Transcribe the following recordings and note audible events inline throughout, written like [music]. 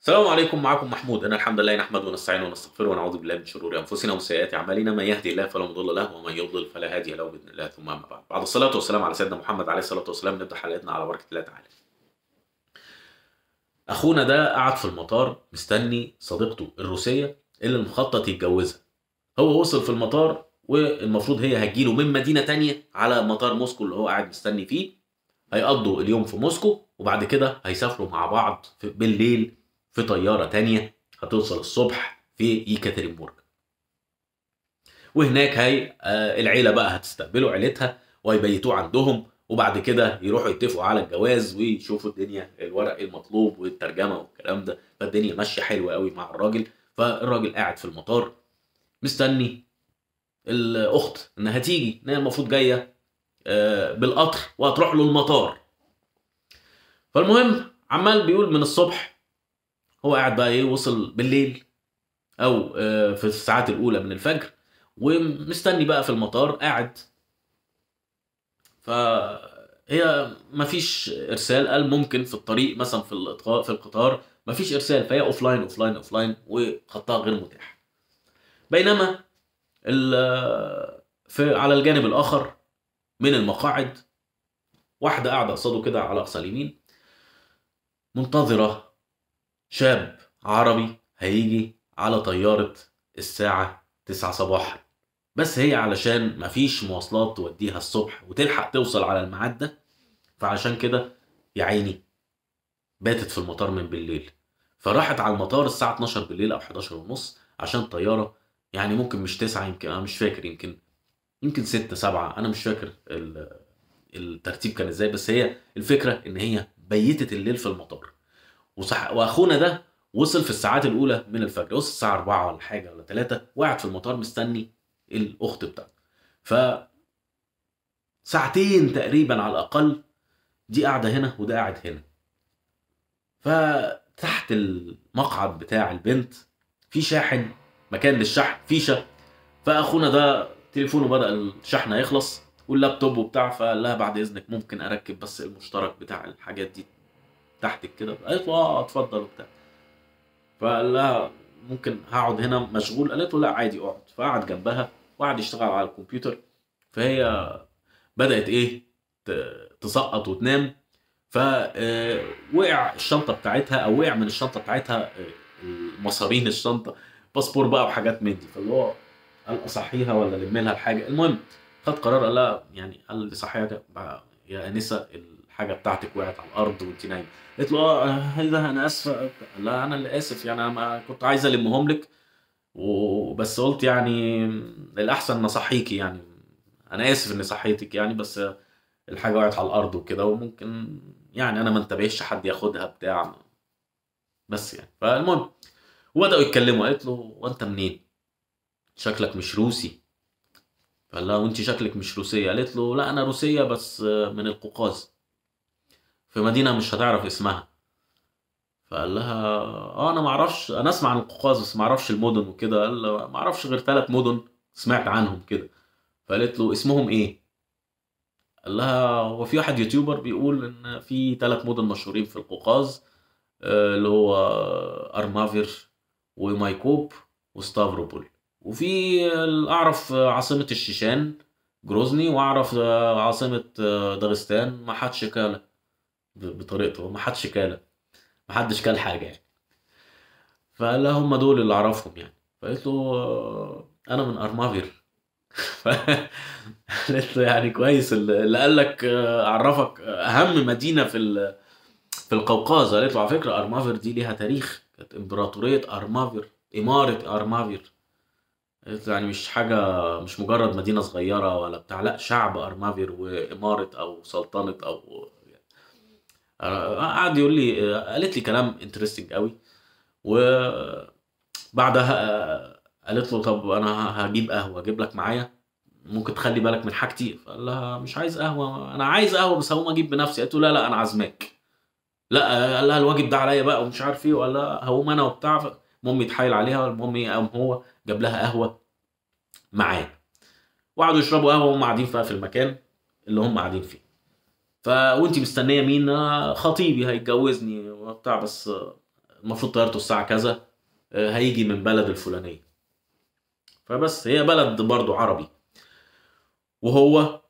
السلام عليكم معكم محمود انا الحمد لله نحمد ونستعين ونستغفر ونعوذ بالله من شرور انفسنا ومن سيئات اعمالنا من يهدي الله فلا مضل له ومن يضلل فلا هادي له باذن الله ثم اما بعد بعد الصلاه والسلام على سيدنا محمد عليه الصلاه والسلام نبدا حلقتنا على بركه الله تعالى اخونا ده قعد في المطار مستني صديقته الروسيه اللي المخطط يتجوزها هو وصل في المطار والمفروض هي هتجيله من مدينه تانية على مطار موسكو اللي هو قاعد مستني فيه هيقضوا اليوم في موسكو وبعد كده هيسافروا مع بعض بالليل في طيارة تانية هتوصل الصبح في ييكاترينبورغ وهناك هي آه، العيلة بقى هتستقبلوا عيلتها وهيبيتوه عندهم وبعد كده يروحوا يتفقوا على الجواز ويشوفوا الدنيا الورق المطلوب والترجمه والكلام ده فالدنيا ماشيه حلوه قوي مع الراجل فالراجل قاعد في المطار مستني الاخت انها تيجي انها المفروض جايه آه، بالقطر وهتروح له المطار فالمهم عمال بيقول من الصبح هو قاعد بقى ايه وصل بالليل او آه، في الساعات الاولى من الفجر ومستني بقى في المطار قاعد فهي مفيش ارسال قال ممكن في الطريق مثلا في في القطار مفيش ارسال فهي اوف لاين اوف لاين اوف لاين وخطها غير متاح بينما آه، في على الجانب الاخر من المقاعد واحده قاعده قصاده كده على اقصى اليمين منتظره شاب عربي هيجي على طيارة الساعة 9 صباحا بس هي علشان مفيش مواصلات توديها الصبح وتلحق توصل على الميعاد ده فعشان كده يا عيني باتت في المطار من بالليل فراحت على المطار الساعة 12 بالليل أو 11 ونص عشان طيارة يعني ممكن مش تسعة يمكن أنا مش فاكر يمكن يمكن ستة سبعة أنا مش فاكر الترتيب كان إزاي بس هي الفكرة إن هي بيتت الليل في المطار وصح واخونا ده وصل في الساعات الاولى من الفجر وصل الساعه 4 ولا حاجه ولا 3 وقاعد في المطار مستني الاخت بتاعته ف ساعتين تقريبا على الاقل دي قاعده هنا وده قاعد هنا فتحت المقعد بتاع البنت في شاحن مكان للشحن فيشه فاخونا ده تليفونه بدا الشحن هيخلص واللابتوب وبتاع فقال لها بعد اذنك ممكن اركب بس المشترك بتاع الحاجات دي تحتك كده قالت له اه اتفضل وبتاع فقال لها ممكن هقعد هنا مشغول قالت له لا عادي اقعد فقعد جنبها وقعد يشتغل على الكمبيوتر فهي بدات ايه تسقط وتنام فوقع آه، الشنطه بتاعتها او وقع من الشنطه بتاعتها آه، مصارين الشنطه باسبور بقى وحاجات من دي فاللي هو قال اصحيها ولا لم لها الحاجه المهم خد قرار قال لها يعني قال لي صحيها يا انسه الحاجه بتاعتك وقعت على الارض وانت نايمه قلت له اه هل ده انا اسف لا انا اللي اسف يعني انا كنت عايز المهم لك وبس قلت يعني الاحسن نصحيكي يعني انا اسف اني صحيتك يعني بس الحاجه وقعت على الارض وكده وممكن يعني انا ما انتبهش حد ياخدها بتاع بس يعني فالمهم وبداوا يتكلموا قالت له وانت منين شكلك مش روسي قال لها وانت شكلك مش روسيه قالت له لا انا روسيه بس من القوقاز في مدينه مش هتعرف اسمها فقال لها اه انا معرفش انا اسمع عن القوقاز بس معرفش المدن وكده قال له معرفش غير ثلاث مدن سمعت عنهم كده فقالت له اسمهم ايه قال لها هو في واحد يوتيوبر بيقول ان في ثلاث مدن مشهورين في القوقاز آه، اللي هو ارمافير ومايكوب وستافروبول وفي اعرف عاصمه الشيشان جروزني واعرف عاصمه آه، داغستان محتشكاله بطريقته ما حدش كاله ما حدش كال حاجه يعني فقال لها هم دول اللي اعرفهم يعني فقلت له آه، انا من ارماغر [laughs] قلت له يعني كويس اللي قال لك اعرفك آه، اهم مدينه في في القوقاز قالت له على فكره ارمافير دي ليها تاريخ كانت امبراطوريه ارمافير اماره ارمافير قالت له يعني مش حاجه مش مجرد مدينه صغيره ولا بتاع لا شعب ارمافير واماره او سلطنه او قعد يقول لي قالت لي كلام انترستنج قوي وبعدها آه، قالت له طب انا هجيب قهوه اجيب لك معايا ممكن تخلي بالك من حاجتي فقال لها مش عايز قهوه انا عايز قهوه بس هقوم اجيب بنفسي قالت له لا لا انا عازماك لا قال لها الواجب ده عليا بقى ومش عارف ايه وقال لها هقوم انا وبتاع المهم يتحايل عليها المهم إيه، قام هو جاب لها قهوه معاه وقعدوا يشربوا قهوه وهم قاعدين في المكان اللي هم قاعدين فيه فا وانت مستنيه مين آه، خطيبي هيتجوزني وبتاع بس آه، المفروض طيارته الساعه كذا آه، هيجي من بلد الفلانيه فبس هي بلد برضو عربي وهو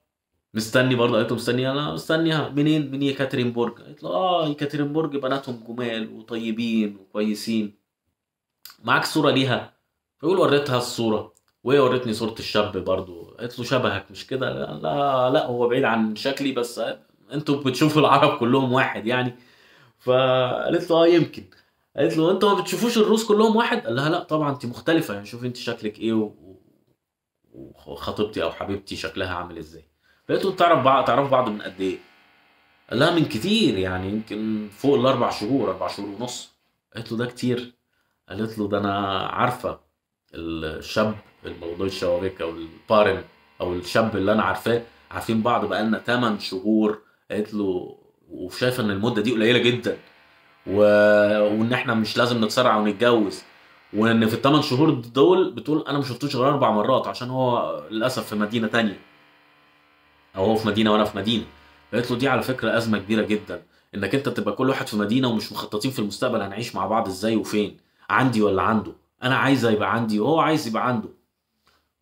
مستني برضه قالت له مستني انا مستنيها منين من يكاترينبورج قالت له اه يكاترينبورج بناتهم جمال وطيبين وكويسين معاك صوره ليها فيقول وريتها الصوره وهي ورتني صوره الشاب برضه قالت له شبهك مش كده لا لا هو بعيد عن شكلي بس انتوا بتشوفوا العرب كلهم واحد يعني فقالت له اه يمكن قالت له انتوا ما بتشوفوش الروس كلهم واحد قال لها لا طبعا انت مختلفه يعني شوفي انت شكلك ايه وخطيبتي او حبيبتي شكلها عامل ازاي فقالت له تعرف بعض تعرف بعض من قد ايه قال لها من كتير يعني يمكن فوق الاربع شهور اربع شهور ونص قالت له ده كتير قالت له ده انا عارفه الشاب الموضوع الشوابيك او البارن او الشاب اللي انا عارفاه عارفين بعض بقالنا 8 شهور قالت له وشايفه ان المده دي قليله جدا و... وان احنا مش لازم نتسرع ونتجوز وان في الثمان شهور دول بتقول انا ما شفتوش غير اربع مرات عشان هو للاسف في مدينه تانية او هو في مدينه وانا في مدينه قالت له دي على فكره ازمه كبيره جدا انك انت تبقى كل واحد في مدينه ومش مخططين في المستقبل هنعيش مع بعض ازاي وفين عندي ولا عنده انا عايزه يبقى عندي وهو عايز يبقى عنده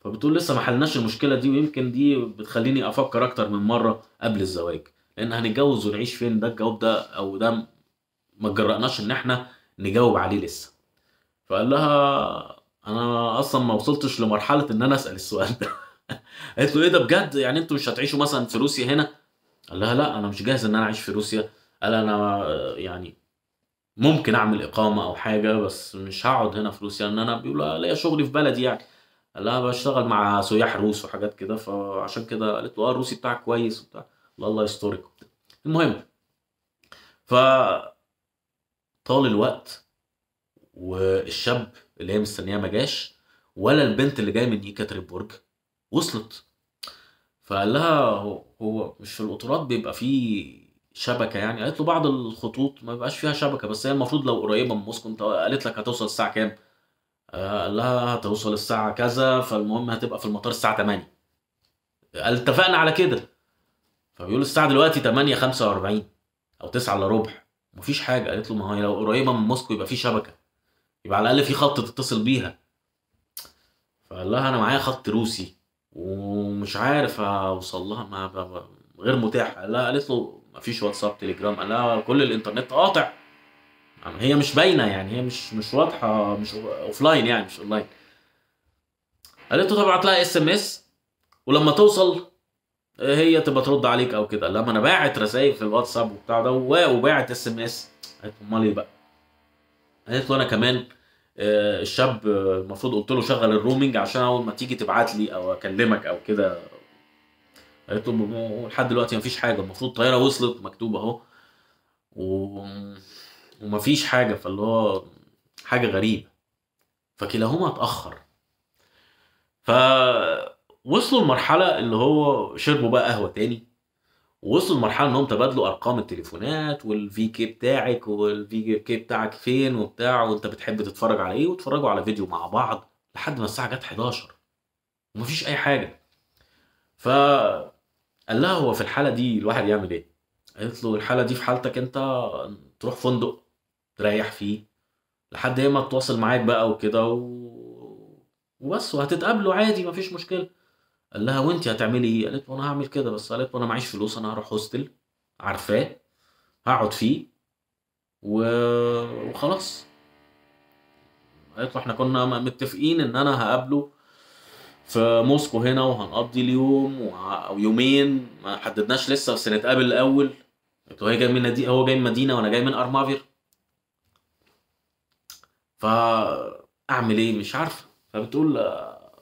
فبتقول لسه ما حلناش المشكله دي ويمكن دي بتخليني افكر اكتر من مره قبل الزواج ان هنتجوز ونعيش فين ده الجواب ده او ده ما جرأناش ان احنا نجاوب عليه لسه فقال لها انا اصلا ما وصلتش لمرحله ان انا اسال السؤال ده [laughs] قالت له ايه ده بجد يعني انتوا مش هتعيشوا مثلا في روسيا هنا قال لها لا انا مش جاهز ان انا اعيش في روسيا قال انا يعني ممكن اعمل اقامه او حاجه بس مش هقعد هنا في روسيا ان انا بيقول ليا شغلي في بلدي يعني قال لها بشتغل مع سياح روس وحاجات كده فعشان كده قالت له اه الروسي بتاعك كويس وبتاع الله يسترك المهم ف طال الوقت والشاب اللي هي مستنياه ما جاش ولا البنت اللي جايه من يكاترينبورج وصلت فقال لها هو, مش في القطارات بيبقى فيه شبكه يعني قالت له بعض الخطوط ما بيبقاش فيها شبكه بس هي المفروض لو قريبه من موسكو انت قالت لك هتوصل الساعه كام؟ آه، قال لها هتوصل الساعه كذا فالمهم هتبقى في المطار الساعه 8 قال اتفقنا على كده فبيقول الساعه دلوقتي 8 45 او 9 الا ربع مفيش حاجه قالت له ما هي لو قريبه من موسكو يبقى في شبكه يبقى على الاقل في خط تتصل بيها فقال لها انا معايا خط روسي ومش عارف اوصل لها ما غير متاح قال لها قالت له مفيش واتساب تليجرام قال لها كل الانترنت قاطع يعني هي مش باينه يعني هي مش مش واضحه مش اوف لاين يعني مش اون لاين قالت له طب لها اس ام اس ولما توصل هي تبقى ترد عليك او كده لا ما انا باعت رسائل في الواتساب وبتاع ده وباعت اس ام اس قالت امال ايه بقى؟ قالت له انا كمان آه، الشاب المفروض قلت له شغل الرومنج عشان اول ما تيجي تبعت لي او اكلمك او كده قالت له لحد دلوقتي مفيش حاجه المفروض الطياره وصلت مكتوب اهو و... ومفيش حاجه فاللي هو حاجه غريبه فكلاهما اتاخر ف وصلوا لمرحله اللي هو شربوا بقى قهوه تاني وصلوا لمرحله انهم تبادلوا ارقام التليفونات والفي كي بتاعك والفي كي بتاعك فين وبتاع وانت بتحب تتفرج على ايه واتفرجوا على فيديو مع بعض لحد ما الساعه جت 11 ومفيش اي حاجه ف قال لها هو في الحاله دي الواحد يعمل ايه قالت له الحاله دي في حالتك انت تروح فندق تريح فيه لحد ما تتواصل معاك بقى وكده و... وبس وهتتقابلوا عادي مفيش مشكله قال لها وانت هتعملي ايه؟ قالت له انا هعمل كده بس قالت له انا معيش فلوس انا هروح هوستل عارفاه هقعد فيه وخلاص قالت له احنا كنا متفقين ان انا هقابله في موسكو هنا وهنقضي اليوم او يومين ما حددناش لسه بس نتقابل الاول قلت له جاي من دي هو جاي من مدينة وانا جاي من ارمافير فاعمل ايه مش عارفه فبتقول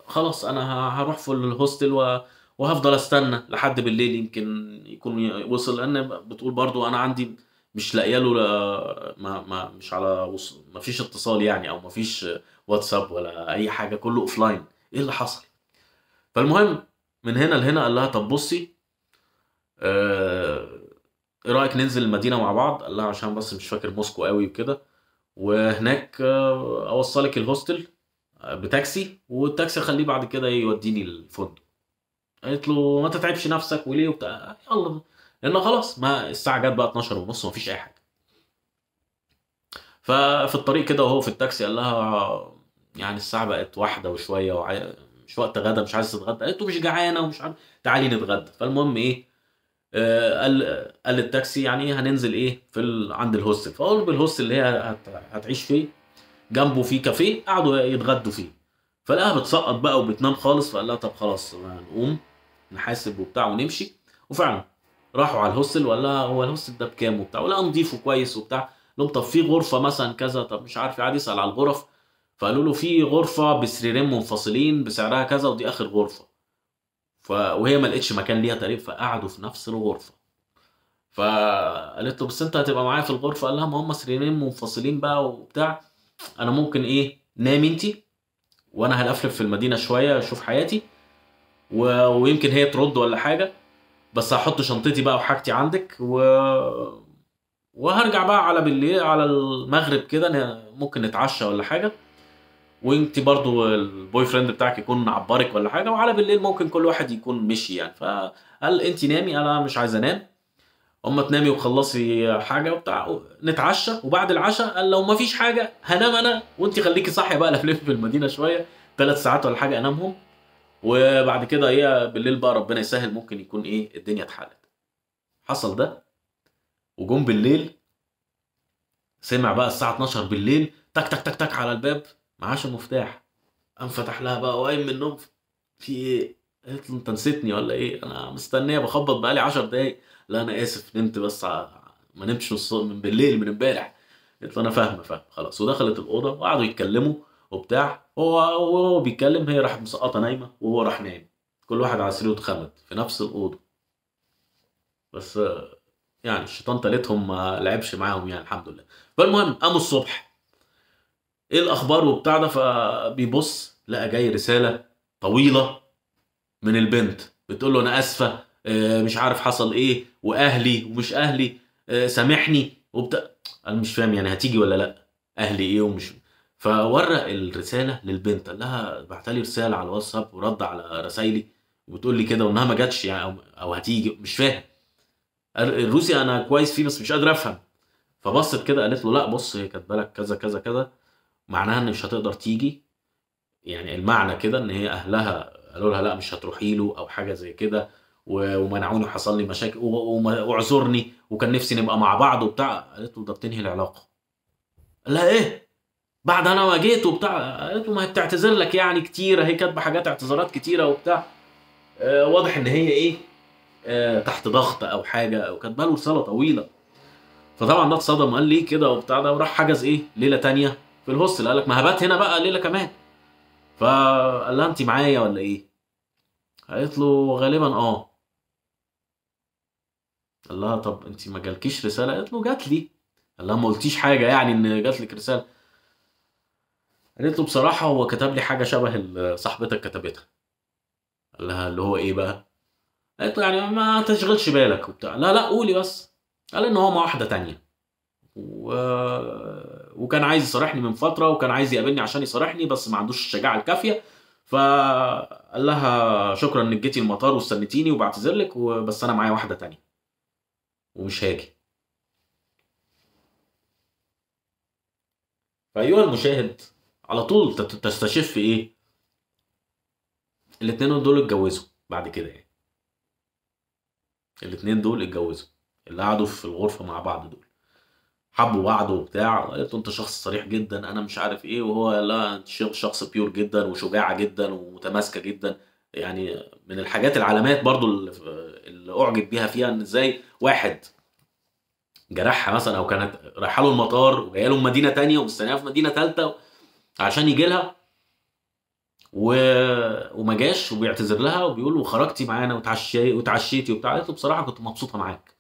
خلاص انا هروح في الهوستل و... وهفضل استنى لحد بالليل يمكن يكون وصل لان بتقول برضو انا عندي مش لاقيه له ما... ما مش على وصل ما فيش اتصال يعني او ما فيش واتساب ولا اي حاجه كله اوف لاين ايه اللي حصل فالمهم من هنا لهنا قال لها طب بصي آه، ايه رايك ننزل المدينه مع بعض قال لها عشان بس مش فاكر موسكو قوي وكده وهناك آه، اوصلك الهوستل بتاكسي والتاكسي خليه بعد كده يوديني الفندق قالت له ما تتعبش نفسك وليه وبتاع يلا لانه خلاص ما الساعه جت بقى 12 ونص ومفيش اي حاجه ففي الطريق كده وهو في التاكسي قال لها يعني الساعه بقت واحده وشويه وعي... مش وقت غدا مش عايز تتغدى قالت له مش جعانه ومش عارف تعالي نتغدى فالمهم ايه آه قال قال التاكسي يعني إيه، هننزل ايه في ال... عند الهوستل له بالهوستل اللي هي هت... هتعيش فيه جنبه في كافيه قعدوا يتغدوا فيه فلقاها بتسقط بقى وبتنام خالص فقال لها طب خلاص نقوم نحاسب وبتاع ونمشي وفعلا راحوا على الهوستل وقال لها هو الهوستل ده بكام وبتاع ولا نضيفه كويس وبتاع لهم طب في غرفه مثلا كذا طب مش عارف قعد يسال على الغرف فقالوا له في غرفه بسريرين منفصلين بسعرها كذا ودي اخر غرفه ف... وهي ما لقتش مكان ليها تقريبا فقعدوا في نفس الغرفه فقالت له بس انت هتبقى معايا في الغرفه قال لها ما هم سريرين منفصلين بقى وبتاع انا ممكن ايه نام انت وانا هلفلف في المدينه شويه اشوف حياتي و... ويمكن هي ترد ولا حاجه بس هحط شنطتي بقى وحاجتي عندك و... وهرجع بقى على بالليل على المغرب كده ممكن نتعشى ولا حاجه وانت برضو البوي فريند بتاعك يكون معبرك ولا حاجه وعلى بالليل ممكن كل واحد يكون مشي يعني فقال انت نامي انا مش عايز انام اما تنامي وخلصي حاجه وبتاع نتعشى وبعد العشاء قال لو مفيش حاجه هنام انا وانت خليكي صاحيه بقى لفلف في المدينه شويه ثلاث ساعات ولا حاجه انامهم وبعد كده ايه بالليل بقى ربنا يسهل ممكن يكون ايه الدنيا اتحلت حصل ده وجم بالليل سمع بقى الساعه 12 بالليل تك تك تك تك على الباب معاش المفتاح قام فتح لها بقى وقايم من النوم في ايه قالت له انت نسيتني ولا ايه انا مستنيه بخبط بقى لي 10 دقايق لا انا اسف نمت بس ع... ما نمتش نص من بالليل من امبارح قلت انا فاهمه فاهمه خلاص ودخلت الاوضه وقعدوا يتكلموا وبتاع هو وهو بيتكلم هي راحت مسقطه نايمه وهو راح نايم كل واحد على سريره اتخمد في نفس الاوضه بس يعني الشيطان تالتهم ما لعبش معاهم يعني الحمد لله فالمهم قاموا الصبح ايه الاخبار وبتاع ده فبيبص لقى جاي رساله طويله من البنت بتقول له انا اسفه آه، مش عارف حصل ايه واهلي ومش اهلي آه، سامحني وبتاع انا مش فاهم يعني هتيجي ولا لا اهلي ايه ومش فورق الرساله للبنت قال لها بعت لي رساله على الواتساب ورد على رسايلي وتقول لي كده وانها ما جاتش يعني او هتيجي مش فاهم الروسي انا كويس فيه بس مش قادر افهم فبصت كده قالت له لا بص هي كاتبه لك كذا كذا كذا معناها ان مش هتقدر تيجي يعني المعنى كده ان هي اهلها قالوا لها لا مش هتروحي له او حاجه زي كده ومنعوني وحصل لي مشاكل واعذرني وكان نفسي نبقى مع بعض وبتاع قالت له ده بتنهي العلاقه قال لها ايه بعد انا ما جيت وبتاع قالت له ما هي بتعتذر لك يعني كتير هي كاتبه حاجات اعتذارات كتيره وبتاع آه واضح ان هي ايه آه تحت ضغط او حاجه او كاتبه له رساله طويله فطبعا ده اتصدم قال لي كده وبتاع ده وراح حجز ايه ليله تانية في الهوستل قال لك ما هبات هنا بقى ليله كمان فقال لها انت معايا ولا ايه؟ قالت له غالبا اه قال لها طب انت ما جالكيش رساله قالت له جات لي قال لها ما قلتيش حاجه يعني ان جات لك رساله قالت له بصراحه هو كتب لي حاجه شبه اللي صاحبتك كتبتها قال لها اللي هو ايه بقى قالت له يعني ما تشغلش بالك وبتاع لا لا قولي بس قال ان هو مع واحده تانية و... وكان عايز يصارحني من فتره وكان عايز يقابلني عشان يصارحني بس ما عندوش الشجاعه الكافيه فقال لها شكرا انك جيتي المطار واستنيتيني وبعتذر لك بس انا معايا واحده تانية ومش هاجي فأيها المشاهد على طول تستشف إيه الاتنين دول اتجوزوا بعد كده يعني الاتنين دول اتجوزوا اللي قعدوا في الغرفة مع بعض دول حبوا بعض وبتاع قالت انت شخص صريح جدا انا مش عارف ايه وهو لا انت شخص بيور جدا وشجاعه جدا ومتماسكه جدا يعني من الحاجات العلامات برضو اللي اعجب بيها فيها ان ازاي واحد جرحها مثلا او كانت رايحه له المطار وجايه له مدينه تانية ومستنيها في مدينه ثالثه عشان يجي لها و... وما جاش وبيعتذر لها وبيقول له خرجتي معانا وتعشي وتعشيتي وبتاع قالت له بصراحه كنت مبسوطه معاك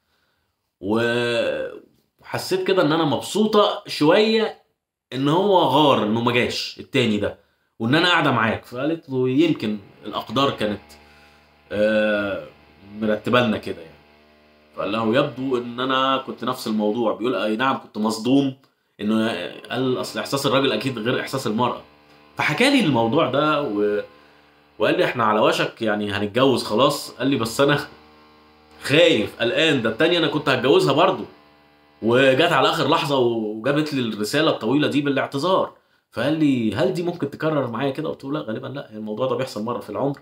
وحسيت كده ان انا مبسوطه شويه ان هو غار انه ما جاش التاني ده وان انا قاعده معاك فقالت له يمكن الاقدار كانت آه، مرتبه لنا كده يعني فقال له يبدو ان انا كنت نفس الموضوع بيقول اي نعم كنت مصدوم انه آه، قال اصل احساس الراجل اكيد غير احساس المراه فحكى لي الموضوع ده و... وقال لي احنا على وشك يعني هنتجوز خلاص قال لي بس انا خايف قلقان ده التانية انا كنت هتجوزها برضه وجت على اخر لحظه وجابت لي الرساله الطويله دي بالاعتذار فقال لي هل دي ممكن تكرر معايا كده قلت له لا غالبا لا الموضوع ده بيحصل مره في العمر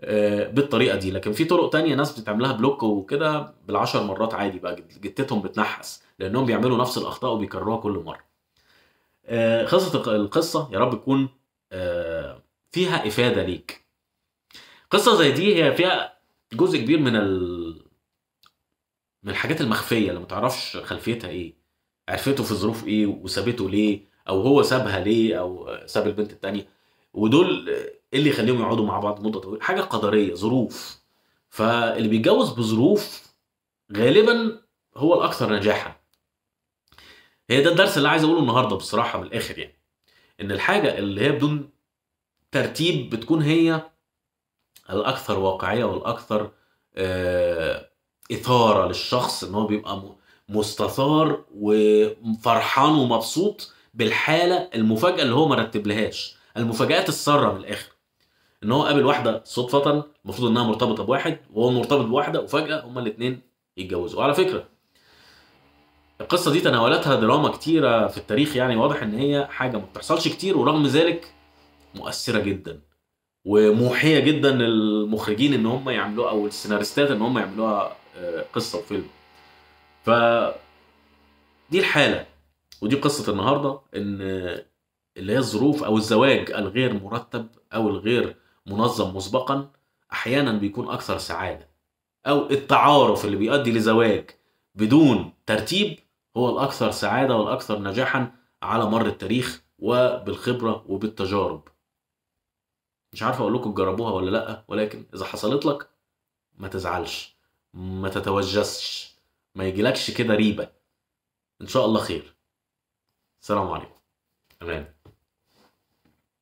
آه، بالطريقه دي لكن في طرق تانية ناس بتعملها بلوك وكده بالعشر مرات عادي بقى جتتهم بتنحس لانهم بيعملوا نفس الاخطاء وبيكرروها كل مره قصه آه، القصه يا رب تكون آه، فيها افاده ليك قصه زي دي هي فيها جزء كبير من ال... من الحاجات المخفيه اللي ما تعرفش خلفيتها ايه عرفته في ظروف ايه وسابته ليه او هو سابها ليه او ساب البنت الثانيه ودول إيه اللي يخليهم يقعدوا مع بعض مده طويله حاجه قدريه ظروف فاللي بيتجوز بظروف غالبا هو الاكثر نجاحا هي ده الدرس اللي عايز اقوله النهارده بصراحه من الاخر يعني ان الحاجه اللي هي بدون ترتيب بتكون هي الاكثر واقعيه والاكثر آه، اثاره للشخص ان هو بيبقى مستثار وفرحان ومبسوط بالحاله المفاجاه اللي هو ما رتبلهاش المفاجات الساره من الاخر ان هو قابل واحده صدفه المفروض انها مرتبطه بواحد وهو مرتبط بواحده وفجاه هما الاثنين يتجوزوا وعلى فكره القصه دي تناولتها دراما كتيره في التاريخ يعني واضح ان هي حاجه ما بتحصلش كتير ورغم ذلك مؤثره جدا وموحيه جدا للمخرجين ان هم يعملوها او السيناريستات ان هم يعملوها آه، قصه وفيلم ف دي الحاله ودي قصه النهارده ان اللي هي الظروف او الزواج الغير مرتب او الغير منظم مسبقا احيانا بيكون اكثر سعاده او التعارف اللي بيؤدي لزواج بدون ترتيب هو الاكثر سعاده والاكثر نجاحا على مر التاريخ وبالخبره وبالتجارب مش عارف اقول لكم تجربوها ولا لا ولكن اذا حصلت لك ما تزعلش ما تتوجسش ما يجيلكش كده ريبه ان شاء الله خير السلام عليكم امان